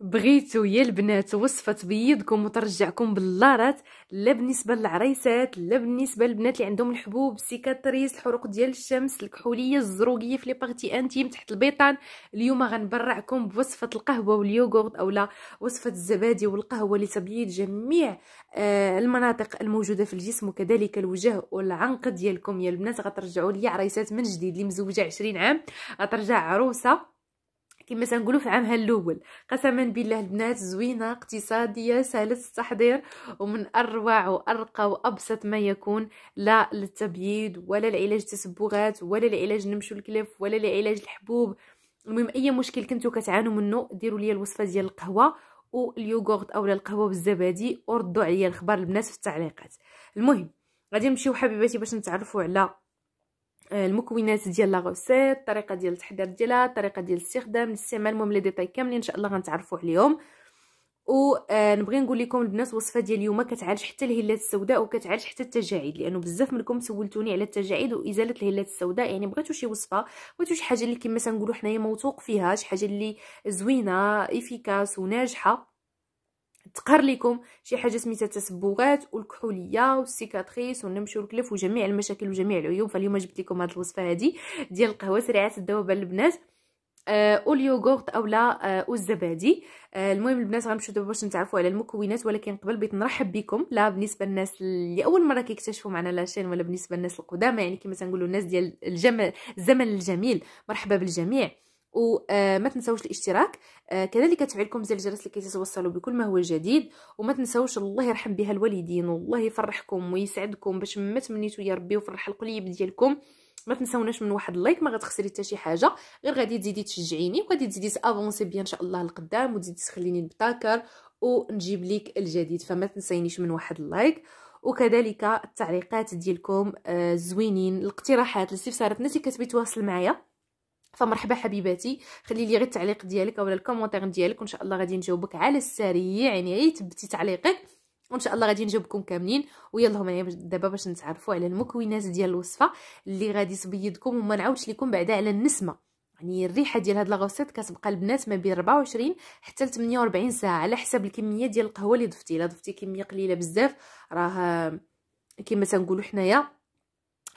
بغيتو يا البنات وصفه تبيضكم وترجعكم باللارات لا بالنسبه للعريسات لا بالنسبه للبنات اللي عندهم الحبوب سيكاتريس الحروق ديال الشمس الكحوليه الزروقيه في لي بارتي انتيم تحت البيطان اليوم غنبرعكم بوصفه القهوه واليوغورت اولا وصفه الزبادي والقهوه لتبييض جميع آه المناطق الموجوده في الجسم وكذلك الوجه والعنق ديالكم يا البنات غترجعوا لي عريسات من جديد اللي مزوجه 20 عام غترجع عروسه كما تنقولوا في عامها الاول قسما بالله البنات زوينه اقتصاديه سهله التحضير ومن اروع وارقى وابسط ما يكون لا للتبييض ولا لعلاج التسبغات ولا لعلاج نمشو الكلف ولا لعلاج الحبوب المهم اي مشكل كنتو كتعانوا منه ديروا لي الوصفه ديال القهوه واليوغورت اولا القهوه بالزبادي وردوا عليا الخبر البنات في التعليقات المهم غادي نمشيو حبيباتي باش نتعرفوا على آه، المكونات ديال لا غوسيت الطريقه ديال التحضير ديالها الطريقه ديال الاستخدام الاستعمال المهم لي ديتاي كاملين ان شاء الله غنتعرفوا عليهم ونبغي آه، نقول لكم البنات وصفه ديال اليوم كتعالج حتى الهلات السوداء وكتعالج حتى التجاعيد لانه بزاف منكم سولتوني على التجاعيد وازاله الهلات السوداء يعني بغيتو شي وصفه بغيتو شي حاجه اللي كما تنقولوا حنايا موثوق فيها شي حاجه اللي زوينه افيكاس وناجحه تقهر لكم شي حاجه سميتها التسبغات والكحوليه والسيكاتريس والنمش والكلف وجميع المشاكل وجميع العيوب فاليوم جبت لكم هذه الوصفه هذه ديال القهوه سريعه الذوبان البنات آه، او اليوغورت اولا آه، او الزبادي آه، المهم البنات غنمشيو دابا باش نتعرفوا على المكونات ولكن قبل بغيت نرحب بكم لا بالنسبه للناس اللي اول مره كيكتشفوا معنا لاشين ولا بالنسبه للناس القدامى يعني كما تنقولوا الناس ديال الجمل الزمن الجميل مرحبا بالجميع وما آه، تنسوش الاشتراك آه، كذلك تفعلكم زر الجرس لكي تتوصلوا بكل ما هو جديد وما تنسوش الله يرحم بها الوالدين والله يفرحكم ويسعدكم باش ما تمنيتوا يا ربي وفرح القليب ديالكم ما تنساوناش من واحد اللايك ما غتخسري حتى شي حاجه غير غادي تزيدي تشجعيني وغادي تزيدي تافونسي بيا ان شاء الله لقدام وتزيدي تخليني نبتكر ونجيب لك الجديد فما تنسينيش من واحد اللايك وكذلك التعليقات ديالكم آه، زوينين الاقتراحات الاستفسارات الناس اللي كتبغي تواصل معايا فمرحبا حبيباتي خلي لي غير التعليق ديالك اولا الكومونتير ديالك وان شاء الله غادي نجاوبك على السريع يعني اي تبتي تعليقك وان شاء الله غادي نجاوبكم كاملين ويلا هما دابا باش نتعرفوا على المكونات ديال الوصفه اللي غادي تبيضكم وما نعاودش لكم بعدا على النسمه يعني الريحه ديال هاد لاغوسيط كتبقى البنات ما بين 24 حتى ل 48 ساعه على حسب الكميه ديال القهوه اللي ضفتي الا ضفتي كميه قليله بزاف راه كما تنقولوا حنايا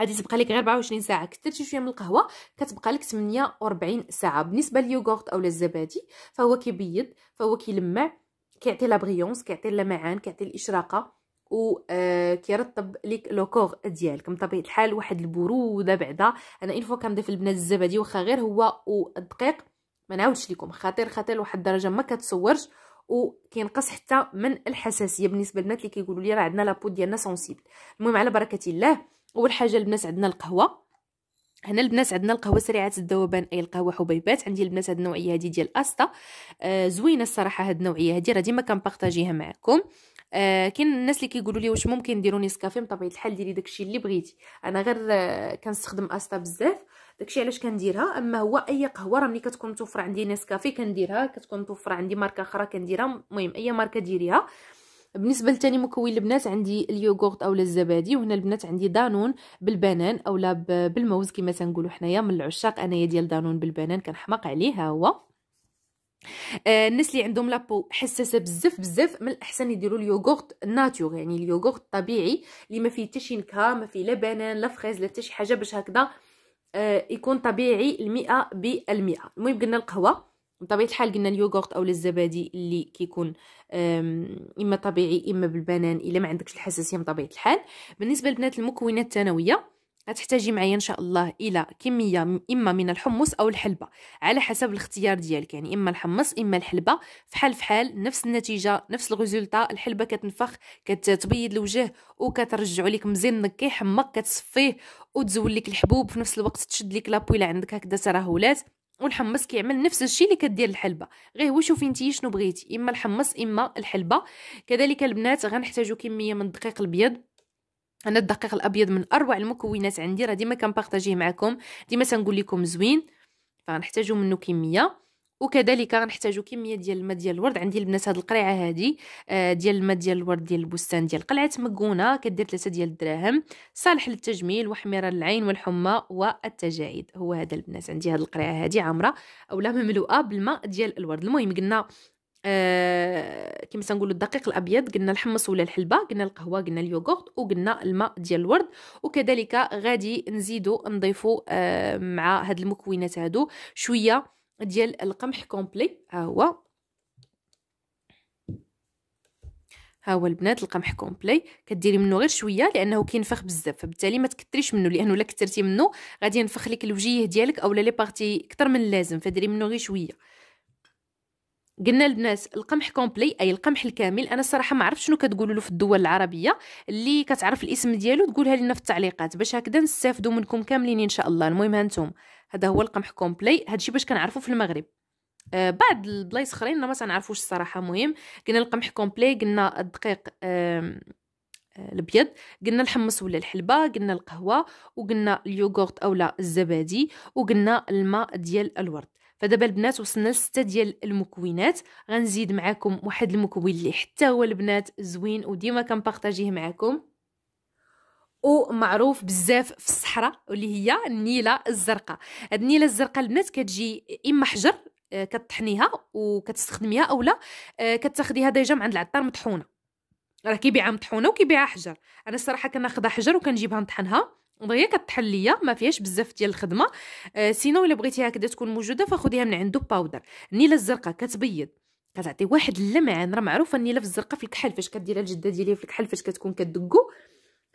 غادي تبقى لك غير 24 ساعه شي شويه من القهوه كتبقى لك 48 ساعه بالنسبه لليوغورت اولا الزبادي فهو كيبيض فهو كيلمع كيعطي لا بريونس كيعطي اللمعان كيعطي الاشراقه آه، كيرطب ليك لو كور ديالك بطبيعه الحال واحد البروده بعدا انا اين فوا كنضيف البنات الزبادي واخا غير هو والدقيق ما نعاودش لكم خطير خطير لواحد الدرجه ما كتصورش وكينقص حتى من الحساسيه بالنسبه للبنات اللي كيقولوا لي راه عندنا لابو ديالنا سونسيبل المهم على بركه الله اول حاجه البنات عندنا القهوه هنا البنات عندنا القهوه سريعه الذوبان اي القهوه حبيبات عندي البنات هاد النوعيه هادي ديال استا آه زوينه الصراحه هاد النوعيه هادي راه ديما كنبارطاجيها معكم آه كاين الناس اللي كيقولوا لي واش ممكن ديروا نيسكافي بطبيعه الحال ديري داكشي اللي بغيتي انا غير آه كنستخدم استا بزاف داكشي علاش كنديرها اما هو اي قهوه راه ملي كتكون متوفره عندي نيسكافي كنديرها كتكون متوفره عندي ماركه اخرى كنديرها المهم اي ماركه ديريها آه بالنسبه لتاني مكون البنات عندي اليوغورت اولا الزبادي وهنا البنات عندي دانون بالبنان اولا بالموز كما تنقولوا حنايا من العشاق انايا ديال دانون بالبنان كنحماق عليه هو آه الناس اللي عندهم لابو حساسه بزاف بزاف من الاحسن يديروا اليوغورت ناتور يعني اليوغورت الطبيعي اللي ما فيه حتى شي نكهه ما فيه لا بنان لا فريز لا حتى شي حاجه باش هكذا آه يكون طبيعي المئة بالمئة المهم قلنا القهوه بطبيعه الحال قلنا اليوغورت او الزبادي اللي كيكون اما طبيعي اما بالبنان الا ما عندكش الحساسيه من طبيعه الحال بالنسبه لبنات المكونات الثانويه غتحتاجي معايا ان شاء الله الى كميه اما من الحمص او الحلبه على حسب الاختيار ديالك يعني اما الحمص اما الحلبه فحال فحال نفس النتيجه نفس الغزولتا الحلبه كتنفخ كتبيض الوجه وكترجع لك مزينك كيحمق كتصفيه وتزول لك الحبوب في نفس الوقت تشد لك لابو الا عندك هكذا تراهولات والحمص كيعمل نفس الشيء اللي كدير الحلبه غير هو شوفي انت شنو بغيتي اما الحمص اما الحلبه كذلك البنات غنحتاجو كميه من الدقيق الابيض انا الدقيق الابيض من اروع المكونات عندي راه ديما كنبارطاجيه معكم ديما تنقول لكم زوين فغنحتاجو منه كميه وكذلك غنحتاجو كميه ديال الماء ديال الورد عندي البنات هاد القريعه هادي آه، ديال الماء ديال الورد ديال البستان ديال قلعه مكونه كدير 3 ديال الدراهم صالح للتجميل وحميره للعين والحمى والتجاعيد هو هذا البنات عندي هاد القريعه هادي عامره اولا مملوءه بالماء ديال الورد المهم قلنا آه كما تنقولوا الدقيق الابيض قلنا الحمص ولا الحلبه قلنا القهوه قلنا اليوغورت وقلنا الماء ديال الورد وكذلك غادي نزيدو نضيفو آه مع هاد المكونات هادو شويه ديال القمح كومبلي ها هو ها هو البنات القمح كومبلي كديري منه غير شويه لانه كينفخ بزاف فبالتالي ما تكثريش منه لانه الا كثرتي منه غادي ينفخ لك الوجيه ديالك اولا لي بارتي اكثر من اللازم فديري منه غير شويه قلنا البنات القمح كومبلي اي القمح الكامل انا الصراحه ما عرفتش شنو كتقولوا له في الدول العربيه اللي كتعرف الاسم ديالو تقولها لنا في التعليقات باش هكذا نستافدوا منكم كاملين ان شاء الله المهم هانتوما هذا هو القمح كومبلي هادشي باش كنعرفو في المغرب آه بعض البلايص اخرين ما تنعرفوش الصراحه مهم قلنا القمح كومبلي قلنا الدقيق آه الابيض قلنا الحمص ولا الحلبه قلنا القهوه وقلنا اليوغورت اولا الزبادي وقلنا الماء ديال الورد فدابا البنات وصلنا لسته ديال المكونات غنزيد معاكم واحد المكون اللي حتى هو البنات زوين وديما كنبارطاجيه معاكم ومعروف بزاف في الصحراء واللي هي النيله الزرقاء هاد النيله الزرقاء البنات كتجي اما حجر آه، كتطحنيها وكتستخدميها اولا آه، كتاخديها ديجا من عند العطار مطحونه راه كيبيعها مطحونه وكيبيعها حجر انا الصراحه كناخذها حجر وكنجيبها نطحنها دغيا كطحن ليا ما فيهاش بزاف ديال الخدمه آه، سينو الا بغيتي هكذا تكون موجوده فخديها من عنده باودر النيله الزرقاء كتبيض كتعطي واحد اللمعان راه معروفه النيله الزرقاء في الكحل فاش كديرها الجده ديالي في الكحل فاش كتكون كدقو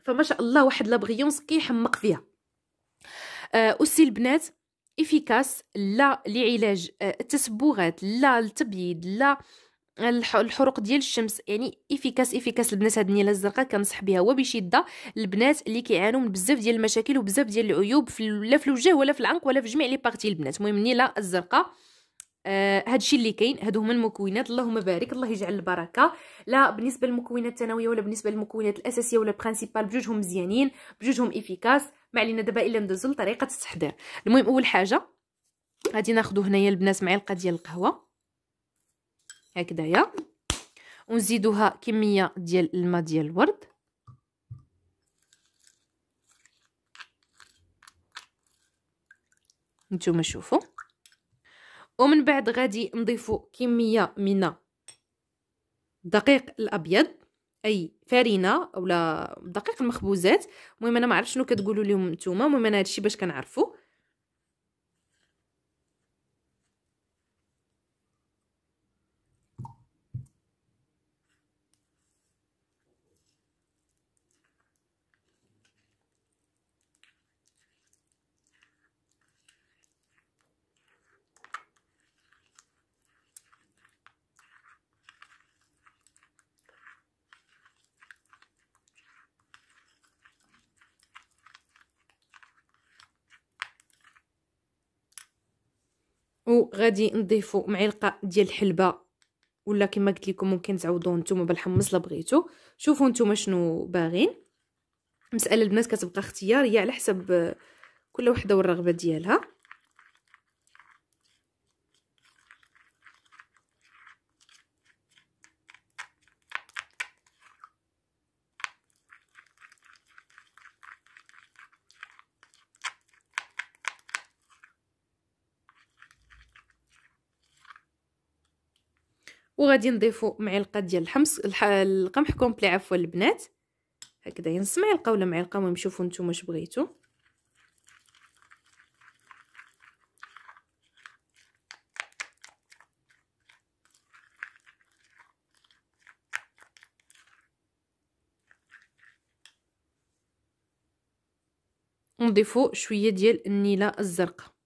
فما شاء الله واحد لابغيونس كيحمق فيها اوسي آه، البنات افيكاس لا لعلاج آه، التسبغات لا التبييض لا الحروق ديال الشمس يعني افيكاس افيكاس البنات هاد النيله الزرقاء كنصح بها وبشده البنات اللي كيعانوا من بزاف ديال المشاكل وبزاف ديال العيوب في لا في الوجه ولا في العنق ولا في جميع لي بارتي البنات المهم النيله الزرقاء آه هادشي اللي كاين هادو هما المكونات اللهم بارك الله يجعل البركه لا بالنسبه للمكونات الثانويه ولا بالنسبه للمكونات الاساسيه ولا برينسيبال بجوجهم مزيانين بجوجهم افيكاس ما علينا دابا الا ندوزو لطريقه التحضير المهم اول حاجه غادي ناخذ هنايا البنات معلقه ديال القهوه هكذايا ونزيدوها كميه ديال الماء ديال الورد نتوما شوفوا ومن بعد غادي نضيفو كميه من الدقيق الابيض اي فرينه اولا دقيق المخبوزات المهم انا ما عرفت شنو كتقولوا لهم نتوما المهم انا هادشي باش كنعرفوا وغادي نضيفو معلقه ديال الحلبه ولا كما قلت لكم ممكن تعوضوه نتوما بالحمص لا بغيتو شوفوا نتوما شنو باغين مساله البنات كتبقى اختياريه على حسب كل وحده والرغبه ديالها وغادي نضيفو معلقه ديال الحمص القمح كومبلي عفوا البنات هكذا ينص نص معلقه ولا معلقه المهم شوفوا نتوما اش بغيتو نضيفو شويه ديال النيله الزرقاء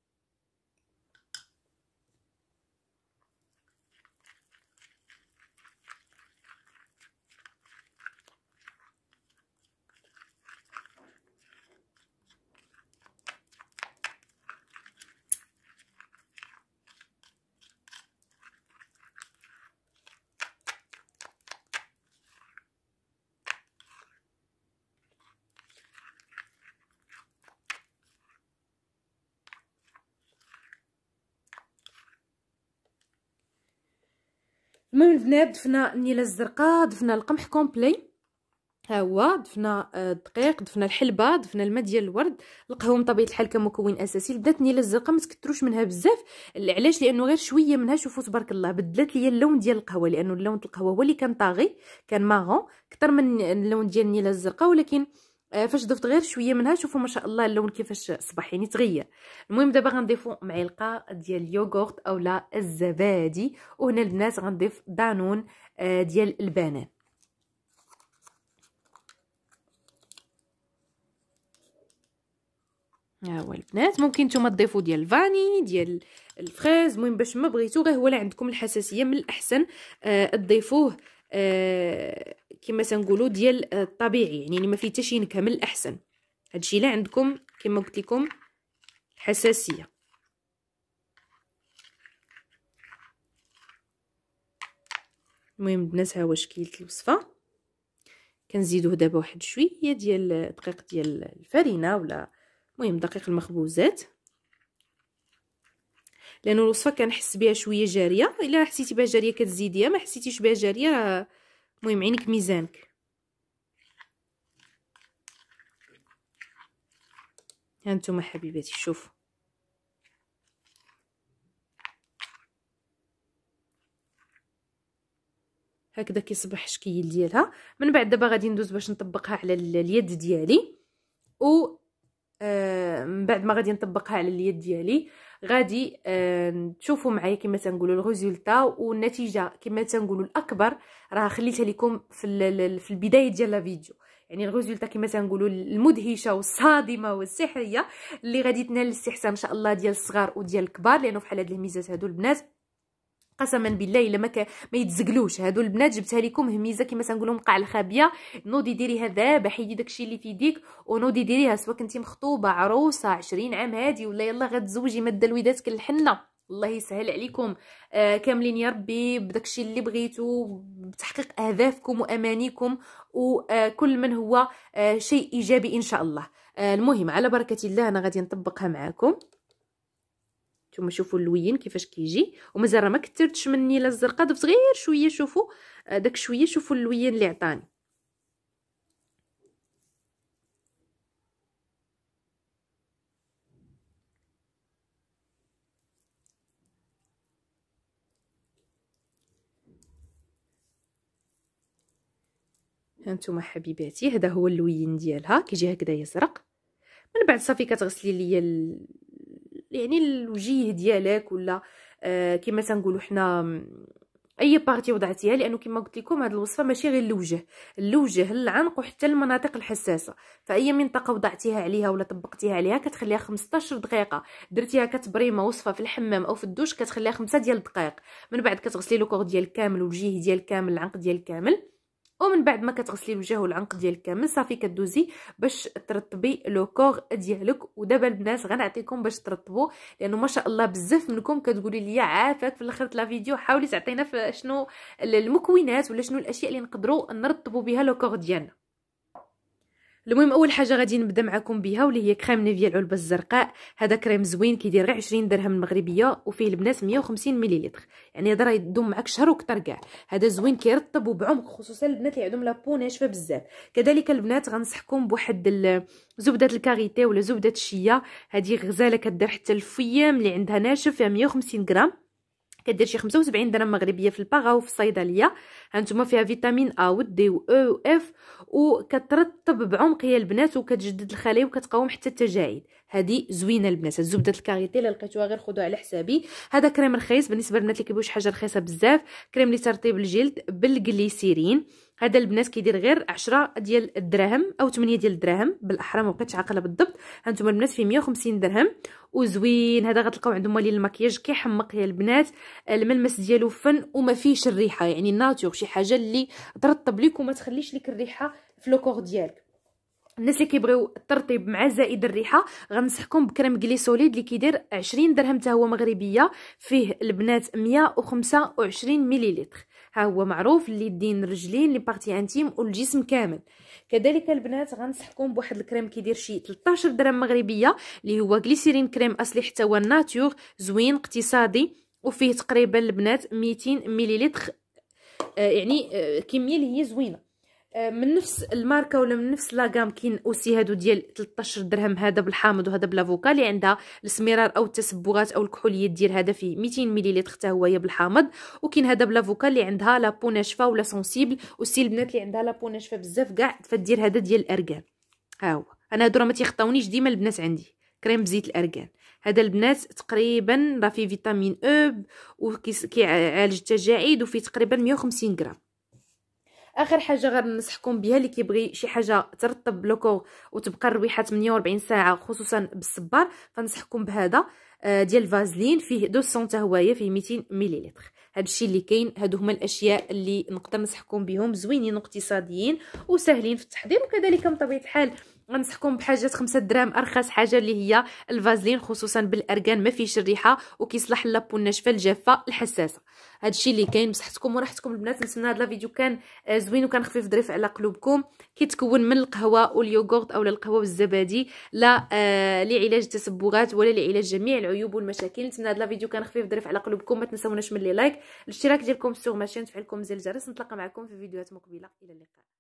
المهم البنات دفنا النيله الزرقاء دفنا القمح كومبلي ها هو دفنا آه، الدقيق دفنا الحلبه دفنا الماء ديال الورد القهوه من طبيعه الحال كمكون اساسي البنات النيله الزرقاء ما تكثروش منها بزاف علاش لانه غير شويه منها شوفوا تبارك الله بدلت ليا اللون ديال القهوه لانه اللون القهوه هو اللي كان طاغي كان ماغون كتر من اللون ديال النيله الزرقاء ولكن آه، فاش ضفت غير شويه منها شوفوا ما شاء الله اللون كيفاش صبح يعني تغير المهم دابا غنضيفو معلقه ديال اليوغورت اولا الزبادي وهنا البنات غنضيف دانون آه، ديال البنان ها هو البنات ممكن نتوما تضيفوا ديال الفاني ديال الفريز المهم باش ما بغيتو غير هو اللي عندكم الحساسيه من الاحسن آه تضيفوه آه كما تنقولوا ديال آه، الطبيعي يعني ما فيه حتى شي نكهه من الاحسن هادشي الا عندكم كما قلت لكم حساسيه المهم البنات ها هو كلت الوصفه كنزيدوه دابا واحد شويه ديال آه، دقيق ديال الفرينه ولا المهم دقيق المخبوزات لانه الوصفه كنحس بها شويه جاريه الا حسيتي بها جاريه كتزيديها ما حسيتيش بها جاريه المهم عينك ميزانك ها نتوما حبيباتي شوفوا هكذا كيصبح الشكيل ديالها من بعد دابا غادي ندوز باش نطبقها على اليد ديالي و آه من بعد ما غادي نطبقها على اليد ديالي غادي آه، تشوفوا معايا كما تنقولوا الريزلتا والنتيجه كما تنقولوا الاكبر راه خليتها لكم في في البدايه ديال الفيديو يعني الريزلتا كما تنقولوا المدهشه والصادمه والسحريه اللي غادي تنال الاستحسان ان شاء الله ديال الصغار وديال الكبار لانه فحال هاد الميزات هادو البنات قسما بالله الا ما ما يتزقلوش هادو البنات جبتها لكم هميزه كما تنقولوا مقع الخابيه نوضي ديريها ذابه حيدي داكشي اللي في يديك ونوضي ديريها سواء كنتي مخطوبه عروسه 20 عام هادي ولا يلا غتزوجي ماده الودادك الحنه الله يسهل عليكم آه كاملين يا ربي بداكشي اللي بغيتو بتحقيق اهدافكم وامانيكم وكل آه، من هو آه شيء ايجابي ان شاء الله آه المهم على بركه الله انا غادي نطبقها معاكم نتوما شوفوا اللوين كيفاش كيجي ومازال راه ما كثرتش من النيله الزرقاء ضفت غير شويه شوفوا آه، داك شويه شوفوا اللوين اللي عطاني هانتوما حبيباتي هذا هو اللوين ديالها كيجي هكذا يزرق من بعد صافي كتغسلي ليا يعني الوجيه ديالك ولا آه كما تنقولوا حنا اي بارتي وضعتيها لانه كما قلت لكم هذه الوصفه ماشي غير الوجه الوجه العنق وحتى المناطق الحساسه فاي منطقه وضعتيها عليها ولا طبقتيها عليها كتخليها 15 دقيقه درتيها كتبريمه وصفه في الحمام او في الدوش كتخليها 5 ديال الدقائق من بعد كتغسلي لوكور ديالك كامل والوجه ديالك كامل العنق ديالك كامل ومن بعد ما كتغسلي الوجه والعنق ديالك كامل صافي كدوزي باش ترطبي لو كور ديالك ودابا البنات غنعطيكم باش ترطبوا لانه ما شاء الله بزاف منكم كتقولي لي عافاك في الاخر لا فيديو حاولي تعطينا شنو المكونات ولا شنو الاشياء اللي نقدروا نرطبوا بها لو كور ديالنا المهم اول حاجه غادي نبدا معكم بها واللي هي كريم نيفيا العلبه الزرقاء هذا كريم زوين كيدير غير 20 درهم مغربيه وفيه البنات 150 مليلتر يعني هذا راه يدوم معك شهر وكثر كاع هذا زوين كيرطب وبعمق خصوصا البنات اللي عندهم لابو ناشفه بزاف كذلك البنات غنصحكم بواحد زبده الكاريتي ولا زبده الشيا هذه غزاله كدير حتى الفيام اللي عندها ناشف فيها 150 غرام كدير شي 75 درهم مغربيه في الباغا وفي الصيدليه هانتوما فيها فيتامين ا ودي و او و اف e وكترطب بعمقيه البنات وكتجدد الخلايا وكتقاوم حتى التجاعيد هذه زوينه البنات زبده الكاريتي الا لقيتوها غير خذوها على حسابي هذا كريم رخيص بالنسبه للبنات اللي شي حاجه رخيصه بزاف كريم لترطيب الجلد بالجليسيرين هذا البنات كيدير غير 10 ديال الدراهم او 8 ديال الدراهم بالاحرى ما بقيتش عاقله بالضبط هانتوما البنات فيه 150 درهم وزوين هذا غتلقاو عندهم مالين المكياج كيحمق يا البنات الملمس ديالو فن وما فيهش الريحه يعني ناتور شي حاجه اللي ترطب لك وما تخليش لك الريحه في لوكور ديالك الناس اللي كيبغيو الترطيب مع زائد الريحه غنصحكم بكريم كلي اللي كيدير 20 درهم حتى هو مغربيه فيه البنات 125 مليلتر ها هو معروف اللي يدين الرجلين لي بارتي انتيم والجسم كامل كذلك البنات غنصحكم بواحد الكريم كيدير شي 13 درهم مغربيه اللي هو غليسيرين كريم اصلي حتى هو ناتور زوين اقتصادي وفيه تقريبا البنات 200 مليلتر آه، يعني آه، كميه اللي هي زوينه آه، من نفس الماركه ولا من نفس لاغام كاين اوسي هادو ديال 13 درهم هذا بالحامض وهذا بلافوكا اللي عندها السميرار او التسبغات او الكحوليات ديال هذا فيه 200 مليليتر حتى هو بالحامض وكاين هذا بلافوكا اللي عندها لابو ناشفه ولا سونسيبل وسي البنات اللي عندها لابو ناشفه بزاف كاع فدير هذا ديال الارغان ها هو انا هادو راه ما تيخطاونيش ديما البنات عندي كريم بزيت الارغان هذا البنات تقريبا راه فيه فيتامين او وكيعالج التجاعيد وفيه تقريبا 150 غرام اخر حاجه غنصحكم بها اللي كيبغي شي حاجه ترطب لوكو وتبقى الريحه 48 ساعه خصوصا بالصبار فنصحكم بهذا آه، ديال فازلين فيه 200 حتى هوايه فيه 200 مليلتر هادشي اللي كاين هادو هما الاشياء اللي نقدر نصحكم بهم زوينين اقتصاديين وسهلين في التحضير وكذلك من طبيعه الحال غنصحكم بحاجات خمسة دراهم ارخص حاجه اللي هي الفازلين خصوصا بالاركان ما فيهش الريحه وكيصلح للابو الناشفه الجافه الحساسه هادشي اللي كاين بصحتكم وراحتكم البنات نتمنى هذا الفيديو كان آه، زوين وكان خفيف ظريف على قلوبكم كيتكون من القهوه واليوغورت اولا القهوه والزبادي لا آه لعلاج التسبغات ولا لعلاج جميع العيوب والمشاكل نتمنى هذا الفيديو كان خفيف ظريف على قلوبكم ما تنساوناش من لي لايك الاشتراك ديالكم في ماشين تفعيلكم زر الجرس نتلاقى معكم في فيديوهات مقبله الى اللقاء